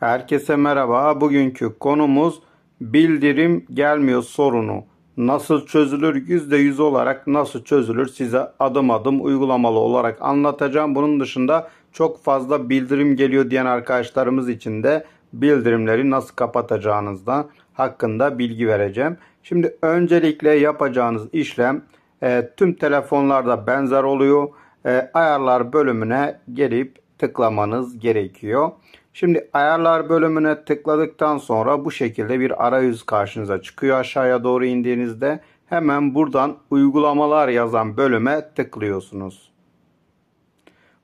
Herkese merhaba. Bugünkü konumuz bildirim gelmiyor sorunu. Nasıl çözülür? %100 olarak nasıl çözülür? Size adım adım uygulamalı olarak anlatacağım. Bunun dışında çok fazla bildirim geliyor diyen arkadaşlarımız için de bildirimleri nasıl kapatacağınızda hakkında bilgi vereceğim. Şimdi öncelikle yapacağınız işlem e, tüm telefonlarda benzer oluyor. E, ayarlar bölümüne gelip tıklamanız gerekiyor. Şimdi ayarlar bölümüne tıkladıktan sonra bu şekilde bir arayüz karşınıza çıkıyor aşağıya doğru indiğinizde. Hemen buradan uygulamalar yazan bölüme tıklıyorsunuz.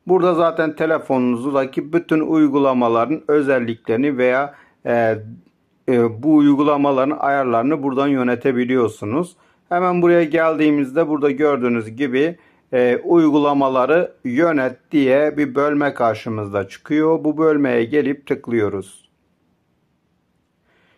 Burada zaten telefonunuzdaki bütün uygulamaların özelliklerini veya e, e, bu uygulamaların ayarlarını buradan yönetebiliyorsunuz. Hemen buraya geldiğimizde burada gördüğünüz gibi e, uygulamaları yönet diye bir bölme karşımızda çıkıyor. Bu bölmeye gelip tıklıyoruz.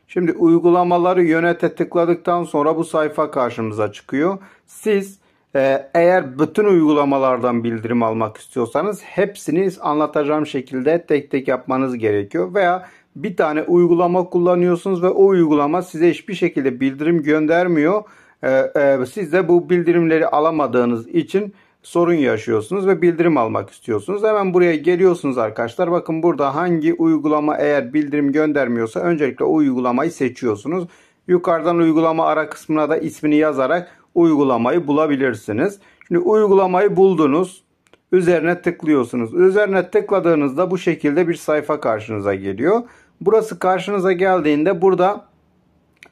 Şimdi uygulamaları yönete tıkladıktan sonra bu sayfa karşımıza çıkıyor. Siz e, eğer bütün uygulamalardan bildirim almak istiyorsanız hepsini anlatacağım şekilde tek tek yapmanız gerekiyor. Veya bir tane uygulama kullanıyorsunuz ve o uygulama size hiçbir şekilde bildirim göndermiyor ee, e, siz de bu bildirimleri alamadığınız için sorun yaşıyorsunuz ve bildirim almak istiyorsunuz. Hemen buraya geliyorsunuz arkadaşlar. Bakın burada hangi uygulama eğer bildirim göndermiyorsa öncelikle o uygulamayı seçiyorsunuz. Yukarıdan uygulama ara kısmına da ismini yazarak uygulamayı bulabilirsiniz. Şimdi uygulamayı buldunuz. Üzerine tıklıyorsunuz. Üzerine tıkladığınızda bu şekilde bir sayfa karşınıza geliyor. Burası karşınıza geldiğinde burada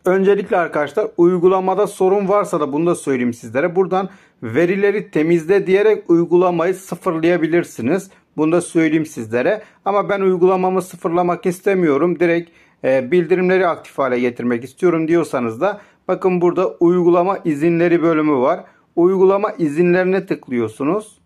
Öncelikle arkadaşlar uygulamada sorun varsa da bunu da söyleyeyim sizlere. Buradan verileri temizle diyerek uygulamayı sıfırlayabilirsiniz. Bunu da söyleyeyim sizlere. Ama ben uygulamamı sıfırlamak istemiyorum. Direkt e, bildirimleri aktif hale getirmek istiyorum diyorsanız da bakın burada uygulama izinleri bölümü var. Uygulama izinlerine tıklıyorsunuz.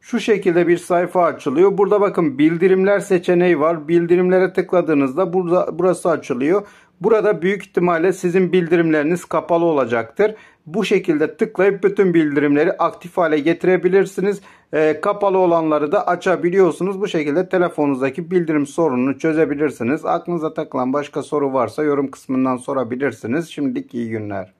Şu şekilde bir sayfa açılıyor. Burada bakın bildirimler seçeneği var. Bildirimlere tıkladığınızda burada burası açılıyor. Burada büyük ihtimalle sizin bildirimleriniz kapalı olacaktır. Bu şekilde tıklayıp bütün bildirimleri aktif hale getirebilirsiniz. E, kapalı olanları da açabiliyorsunuz. Bu şekilde telefonunuzdaki bildirim sorununu çözebilirsiniz. Aklınıza takılan başka soru varsa yorum kısmından sorabilirsiniz. Şimdilik iyi günler.